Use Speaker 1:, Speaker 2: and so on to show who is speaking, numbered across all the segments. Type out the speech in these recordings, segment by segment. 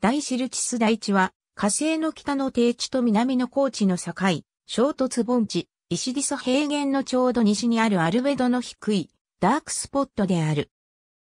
Speaker 1: 大シルチス台地は、火星の北の低地と南の高地の境、衝突盆地、イシディス平原のちょうど西にあるアルベドの低い、ダークスポットである。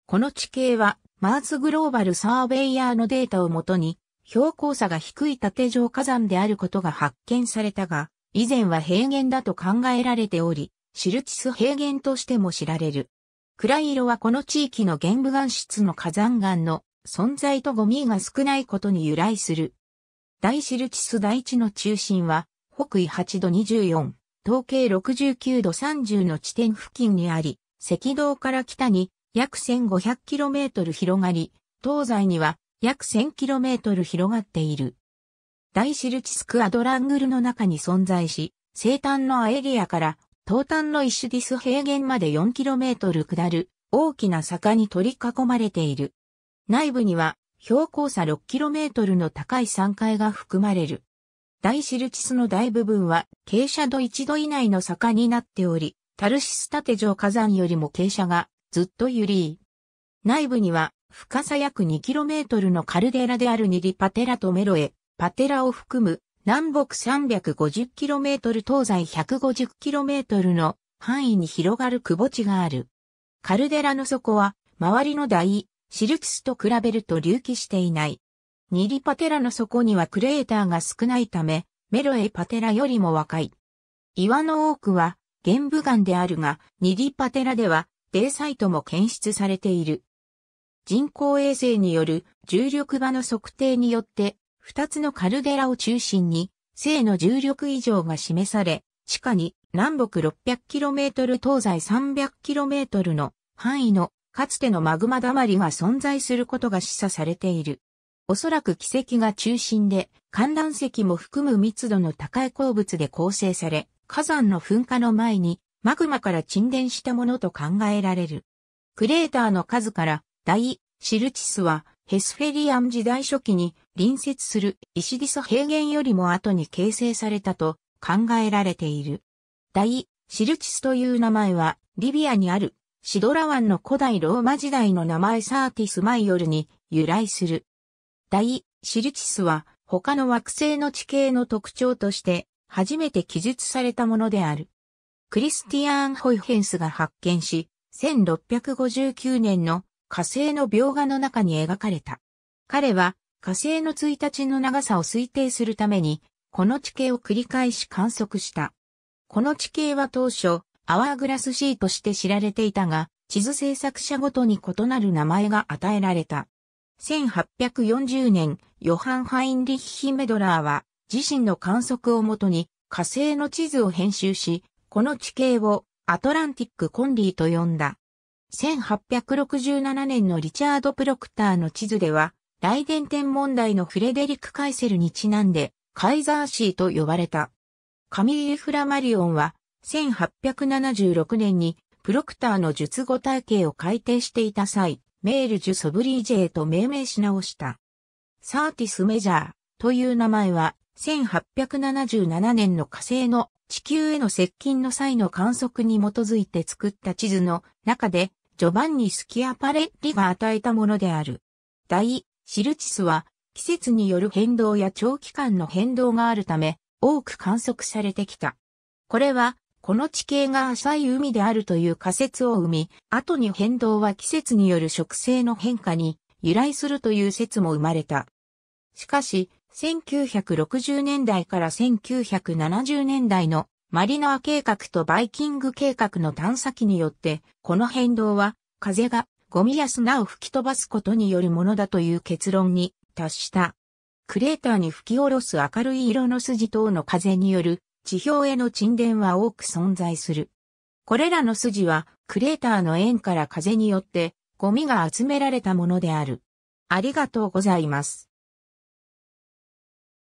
Speaker 1: この地形は、マーズグローバルサーベイヤーのデータをもとに、標高差が低い縦状火山であることが発見されたが、以前は平原だと考えられており、シルチス平原としても知られる。暗い色はこの地域の玄武岩質の火山岩の存在とゴミが少ないことに由来する。大シルチス大地の中心は、北緯8度24、東経69度30の地点付近にあり、赤道から北に約 1500km 広がり、東西には約 1000km 広がっている。大シルチスクアドラングルの中に存在し、西端のアエリアから東端のイシュディス平原まで 4km 下る大きな坂に取り囲まれている。内部には標高差 6km の高い山階が含まれる。大シルチスの大部分は傾斜度1度以内の坂になっており、タルシス縦上火山よりも傾斜がずっと緩い。内部には深さ約 2km のカルデラであるニリパテラとメロエ、パテラを含む南北 350km 東西 150km の範囲に広がる窪地がある。カルデラの底は周りの大シルクスと比べると隆起していない。ニリパテラの底にはクレーターが少ないため、メロエパテラよりも若い。岩の多くは玄武岩であるが、ニリパテラではデーサイトも検出されている。人工衛星による重力場の測定によって、二つのカルデラを中心に、正の重力以上が示され、地下に南北 600km 東西 300km の範囲のかつてのマグマだまりが存在することが示唆されている。おそらく奇跡が中心で、観覧石も含む密度の高い鉱物で構成され、火山の噴火の前にマグマから沈殿したものと考えられる。クレーターの数から大シルチスはヘスフェリアン時代初期に隣接するイシディソ平原よりも後に形成されたと考えられている。大シルチスという名前はリビアにあるシドラ湾の古代ローマ時代の名前サーティスマイヨルに由来する。大シルチスは他の惑星の地形の特徴として初めて記述されたものである。クリスティアーン・ホイフェンスが発見し、1659年の火星の描画の中に描かれた。彼は火星の1日の長さを推定するために、この地形を繰り返し観測した。この地形は当初、アワーグラスシーとして知られていたが、地図制作者ごとに異なる名前が与えられた。1840年、ヨハン・ハインリッヒ・メドラーは、自身の観測をもとに、火星の地図を編集し、この地形をアトランティック・コンリーと呼んだ。1867年のリチャード・プロクターの地図では、雷電天問題のフレデリック・カイセルにちなんで、カイザーシーと呼ばれた。カミーユ・フラマリオンは、1876年にプロクターの術語体系を改定していた際、メールジュ・ソブリージェと命名し直した。サーティス・メジャーという名前は、1877年の火星の地球への接近の際の観測に基づいて作った地図の中で、ジョバンニ・スキアパレッリが与えたものである。大、シルチスは、季節による変動や長期間の変動があるため、多く観測されてきた。これは、この地形が浅い海であるという仮説を生み、後に変動は季節による植生の変化に由来するという説も生まれた。しかし、1960年代から1970年代のマリナー計画とバイキング計画の探査機によって、この変動は風がゴミや砂を吹き飛ばすことによるものだという結論に達した。クレーターに吹き下ろす明るい色の筋等の風による地表への沈殿は多く存在する。これらの筋はクレーターの円から風によってゴミが集められたものである。ありがとうございます。